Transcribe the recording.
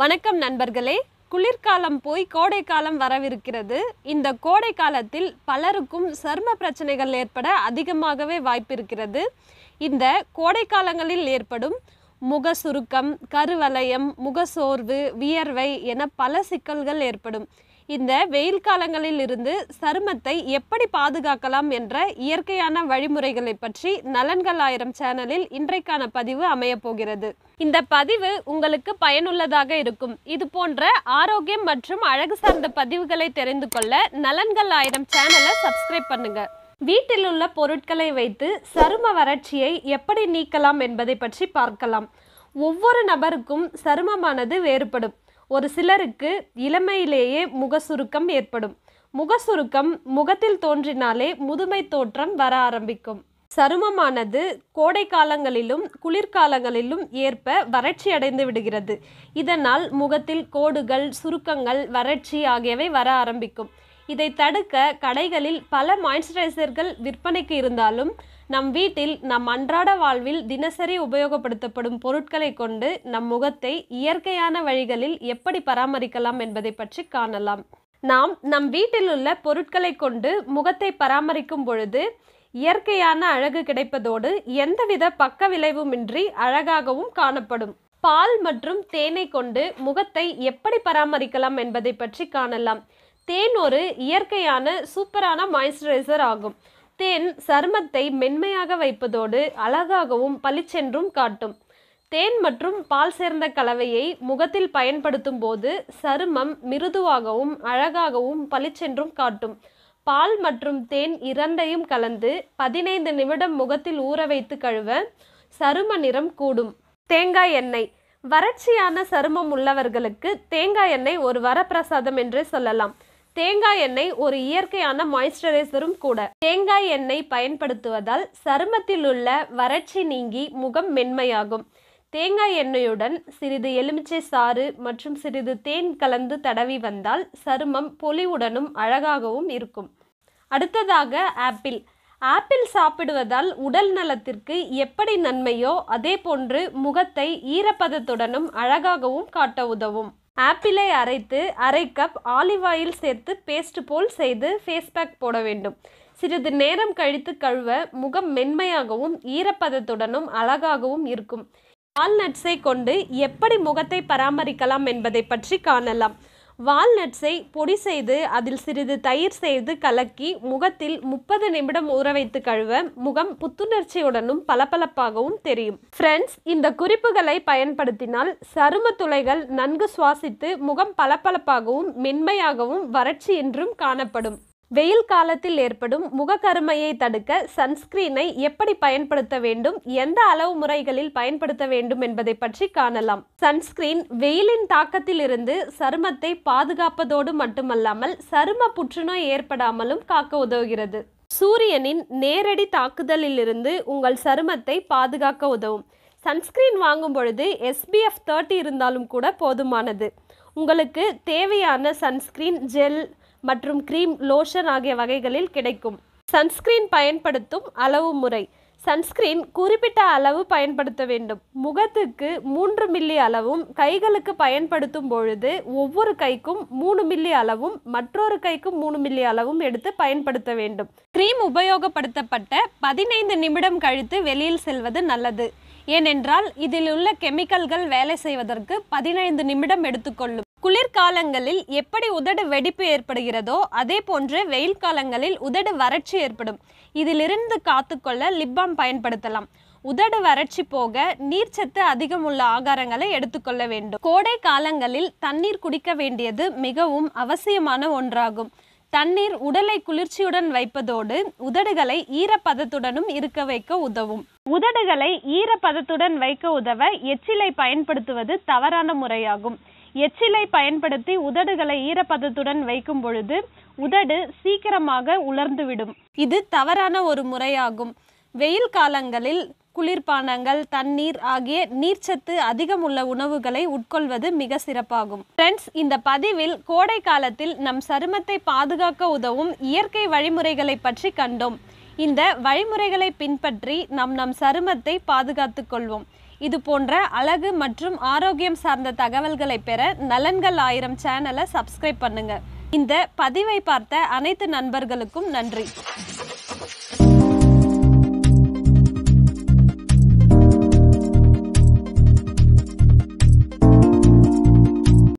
வணக்கம் நண்பர்களே குளிர்காலம் போய் கோடை காலம் வரவிருக்கிறது இந்த கோடை காலத்தில் பலருக்கும் சர்ம பிரச்சனைகள் ஏற்பட அதிகமாகவே வாய்ப்பிருக்கிறது இந்த கோடை காலங்களில் ஏற்படும் முக சுருக்கம் கருவலயம் முகசோர்வு வியர்வை என பல சிக்கல்கள் ஏற்படும் இந்த வெயில் காலங்களில் இருந்து சருமத்தை எப்படி பாதுகாக்கலாம் என்ற இயற்கையான வழிமுறைகளை பற்றி நலன்கள் ஆயிரம் சேனலில் இன்றைக்கான பதிவு போகிறது இந்த பதிவு உங்களுக்கு பயனுள்ளதாக இருக்கும் இது போன்ற ஆரோக்கியம் மற்றும் அழகு சார்ந்த பதிவுகளை தெரிந்து கொள்ள நலன்கள் ஆயிரம் சேனலை சப்ஸ்கிரைப் பண்ணுங்க வீட்டில் உள்ள பொருட்களை வைத்து சரும வறட்சியை எப்படி நீக்கலாம் என்பதை பற்றி பார்க்கலாம் ஒவ்வொரு நபருக்கும் சருமமானது வேறுபடும் ஒரு சிலருக்கு இளமையிலேயே முகசுருக்கம் ஏற்படும் முகசுருக்கம் முகத்தில் தோன்றினாலே முதுமை தோற்றம் வர ஆரம்பிக்கும் சருமமானது கோடை காலங்களிலும் குளிர்காலங்களிலும் ஏற்ப வறட்சி அடைந்து விடுகிறது இதனால் முகத்தில் கோடுகள் சுருக்கங்கள் வறட்சி ஆகியவை வர ஆரம்பிக்கும் இதை தடுக்க கடைகளில் பல மாய்ஸ்சரைசர்கள் விற்பனைக்கு இருந்தாலும் நம் வீட்டில் நம் அன்றாட வாழ்வில் தினசரி உபயோகப்படுத்தப்படும் பொருட்களை கொண்டு நம் முகத்தை இயற்கையான வழிகளில் எப்படி பராமரிக்கலாம் என்பதை பற்றி காணலாம் நாம் நம் வீட்டில் உள்ள பொருட்களை கொண்டு முகத்தை பராமரிக்கும் பொழுது இயற்கையான அழகு கிடைப்பதோடு எந்தவித பக்க விளைவுமின்றி அழகாகவும் காணப்படும் பால் மற்றும் தேனை கொண்டு முகத்தை எப்படி பராமரிக்கலாம் என்பதை பற்றி காணலாம் தேன் ஒரு இயற்கையான சூப்பரான மாய்ஸ்சரைசர் ஆகும் தேன் சருமத்தை மென்மையாக வைப்பதோடு அழகாகவும் பளிச்சென்றும் காட்டும் தேன் மற்றும் பால் சேர்ந்த கலவையை முகத்தில் பயன்படுத்தும் போது சருமம் மிருதுவாகவும் அழகாகவும் பளிச்சென்றும் காட்டும் பால் மற்றும் தேன் இரண்டையும் கலந்து பதினைந்து நிமிடம் முகத்தில் ஊற வைத்து கழுவ சரும நிறம் கூடும் தேங்காய் எண்ணெய் வறட்சியான சருமம் உள்ளவர்களுக்கு தேங்காய் எண்ணெய் ஒரு வரப்பிரசாதம் என்றே சொல்லலாம் தேங்காய் எண்ணெய் ஒரு இயற்கையான மாய்ஸ்சரைசரும் கூட தேங்காய் எண்ணெய் பயன்படுத்துவதால் சருமத்தில் உள்ள வறட்சி நீங்கி முகம் மென்மையாகும் தேங்காய் எண்ணெயுடன் சிறிது எலுமிச்சை சாறு மற்றும் சிறிது தேன் கலந்து தடவி வந்தால் சருமம் பொலிவுடனும் அழகாகவும் இருக்கும் அடுத்ததாக ஆப்பிள் ஆப்பிள் சாப்பிடுவதால் உடல் நலத்திற்கு எப்படி நன்மையோ அதே போன்று முகத்தை ஈரப்பதத்துடனும் அழகாகவும் காட்ட உதவும் ஆப்பிளை அரைத்து அரை கப் ஆலிவ் ஆயில் சேர்த்து பேஸ்ட் போல் செய்து ஃபேஸ் பேக் போட வேண்டும் சிறிது நேரம் கழித்து கழுவ முகம் மென்மையாகவும் ஈரப்பதத்துடனும் அழகாகவும் இருக்கும் வால்நட்ஸை கொண்டு எப்படி முகத்தை பராமரிக்கலாம் என்பதை பற்றி காணலாம் வால்நட்ஸை பொடி செய்து அதில் சிறிது தயிர் செய்து கலக்கி முகத்தில் முப்பது நிமிடம் ஊற வைத்து கழுவ முகம் புத்துணர்ச்சியுடனும் பளபளப்பாகவும் தெரியும் ஃப்ரெண்ட்ஸ் இந்த குறிப்புகளை பயன்படுத்தினால் சரும துளைகள் நன்கு சுவாசித்து முகம் பளபளப்பாகவும் மென்மையாகவும் வறட்சி என்றும் காணப்படும் வெயில் காலத்தில் ஏற்படும் முகக்கருமையை தடுக்க சன்ஸ்கிரீனை எப்படி பயன்படுத்த வேண்டும் எந்த அளவு முறைகளில் பயன்படுத்த வேண்டும் என்பதை பற்றி காணலாம் சன்ஸ்கிரீன் வெயிலின் தாக்கத்தில் இருந்து சருமத்தை பாதுகாப்பதோடு மட்டுமல்லாமல் சரும புற்றுநோய் ஏற்படாமலும் காக்க உதவுகிறது சூரியனின் நேரடி தாக்குதலில் இருந்து உங்கள் சருமத்தை பாதுகாக்க உதவும் சன்ஸ்கிரீன் வாங்கும் பொழுது எஸ்பிஎஃப் தேர்ட்டி இருந்தாலும் கூட போதுமானது உங்களுக்கு தேவையான சன்ஸ்கிரீன் ஜெல் மற்றும் கிரீம் லோஷன் ஆகிய வகைகளில் கிடைக்கும் சன்ஸ்கிரீன் பயன்படுத்தும் அளவு முறை சன்ஸ்கிரீன் குறிப்பிட்ட அளவு பயன்படுத்த வேண்டும் முகத்துக்கு மூன்று மில்லி அளவும் கைகளுக்கு பயன்படுத்தும் பொழுது ஒவ்வொரு கைக்கும் மூணு மில்லி அளவும் மற்றொரு கைக்கும் மூணு மில்லி அளவும் எடுத்து பயன்படுத்த வேண்டும் கிரீம் உபயோகப்படுத்தப்பட்ட பதினைந்து நிமிடம் கழித்து வெளியில் செல்வது நல்லது ஏனென்றால் இதில் உள்ள கெமிக்கல்கள் வேலை செய்வதற்கு பதினைந்து நிமிடம் எடுத்துக்கொள்ளும் குளிர்காலங்களில் எப்படி உதடு வெடிப்பு ஏற்படுகிறதோ அதே போன்று வெயில் காலங்களில் உதடு வறட்சி ஏற்படும் இதிலிருந்து காத்துக்கொள்ள லிப்பாம் பயன்படுத்தலாம் உதடு வறட்சி போக நீர்ச்சத்து அதிகம் உள்ள ஆகாரங்களை எடுத்துக்கொள்ள வேண்டும் கோடை காலங்களில் தண்ணீர் குடிக்க வேண்டியது மிகவும் அவசியமான ஒன்றாகும் தண்ணீர் உடலை குளிர்ச்சியுடன் வைப்பதோடு உதடுகளை ஈரப்பதத்துடனும் இருக்க வைக்க உதவும் உதடுகளை ஈரப்பதத்துடன் வைக்க உதவ எச்சிலை பயன்படுத்துவது தவறான முறையாகும் எச்சிலை பயன்படுத்தி உதடுகளை ஈரப்பதத்துடன் வைக்கும் பொழுது உதடு சீக்கிரமாக உலர்ந்துவிடும் இது தவறான ஒரு முறையாகும் வெயில் காலங்களில் குளிர்பானங்கள் தண்ணீர் ஆகிய நீர்ச்சத்து அதிகம் உள்ள உணவுகளை உட்கொள்வது மிக சிறப்பாகும் ஃப்ரெண்ட்ஸ் இந்த பதிவில் கோடை காலத்தில் நம் சருமத்தை பாதுகாக்க உதவும் இயற்கை வழிமுறைகளை பற்றி கண்டோம் இந்த வழிமுறைகளை பின்பற்றி நம் நம் சருமத்தை பாதுகாத்து கொள்வோம் இது போன்ற அழகு மற்றும் ஆரோக்கியம் சார்ந்த தகவல்களை பெற நலன்கள் ஆயிரம் சேனலை சப்ஸ்கிரைப் பண்ணுங்கள் இந்த பதிவை பார்த்த அனைத்து நண்பர்களுக்கும் நன்றி